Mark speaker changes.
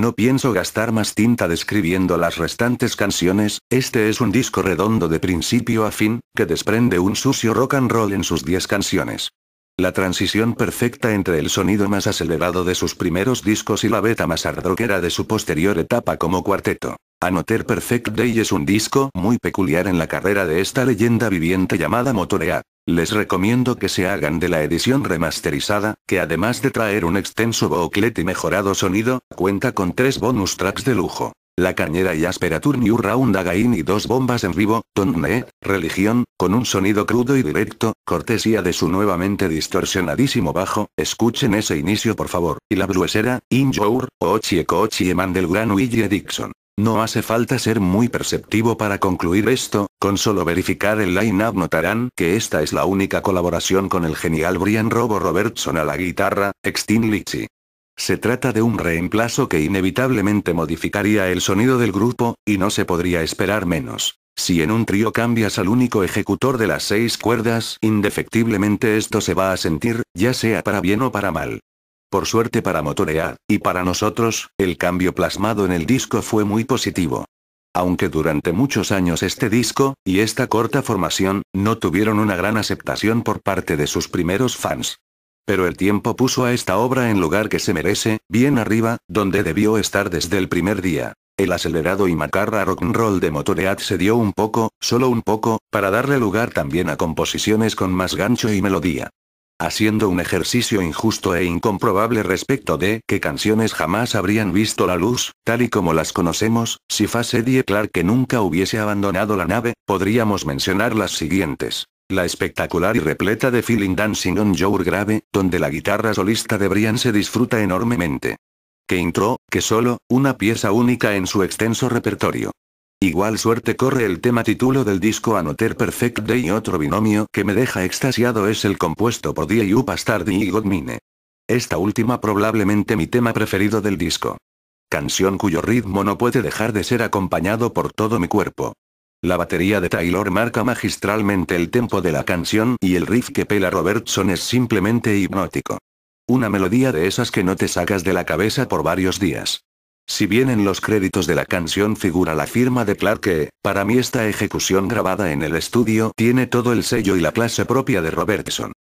Speaker 1: No pienso gastar más tinta describiendo las restantes canciones, este es un disco redondo de principio a fin, que desprende un sucio rock and roll en sus 10 canciones. La transición perfecta entre el sonido más acelerado de sus primeros discos y la beta más era de su posterior etapa como cuarteto. Anoter Perfect Day es un disco muy peculiar en la carrera de esta leyenda viviente llamada motorea les recomiendo que se hagan de la edición remasterizada, que además de traer un extenso booklet y mejorado sonido, cuenta con tres bonus tracks de lujo. La cañera y áspera New Round Again y dos bombas en vivo, Tonne, Religión, con un sonido crudo y directo, cortesía de su nuevamente distorsionadísimo bajo, escuchen ese inicio por favor, y la bluesera, In Your, Ochi Eman del gran Willie Dixon. No hace falta ser muy perceptivo para concluir esto, con solo verificar el line-up notarán que esta es la única colaboración con el genial Brian Robo Robertson a la guitarra, Extin Litchi. Se trata de un reemplazo que inevitablemente modificaría el sonido del grupo, y no se podría esperar menos. Si en un trío cambias al único ejecutor de las seis cuerdas, indefectiblemente esto se va a sentir, ya sea para bien o para mal. Por suerte para Motoread, y para nosotros, el cambio plasmado en el disco fue muy positivo. Aunque durante muchos años este disco, y esta corta formación, no tuvieron una gran aceptación por parte de sus primeros fans. Pero el tiempo puso a esta obra en lugar que se merece, bien arriba, donde debió estar desde el primer día. El acelerado y macarra rock and roll de Motoread se dio un poco, solo un poco, para darle lugar también a composiciones con más gancho y melodía haciendo un ejercicio injusto e incomprobable respecto de que canciones jamás habrían visto la luz, tal y como las conocemos, si die Clark que nunca hubiese abandonado la nave, podríamos mencionar las siguientes. La espectacular y repleta de Feeling Dancing on Your Grave, donde la guitarra solista de Brian se disfruta enormemente. Que intro, que solo, una pieza única en su extenso repertorio. Igual suerte corre el tema título del disco Anoter Perfect Day y otro binomio que me deja extasiado es el compuesto por D.I.U. Pastardi y Godmine. Esta última probablemente mi tema preferido del disco. Canción cuyo ritmo no puede dejar de ser acompañado por todo mi cuerpo. La batería de Taylor marca magistralmente el tempo de la canción y el riff que pela Robertson es simplemente hipnótico. Una melodía de esas que no te sacas de la cabeza por varios días. Si bien en los créditos de la canción figura la firma de Clark para mí esta ejecución grabada en el estudio tiene todo el sello y la clase propia de Robertson.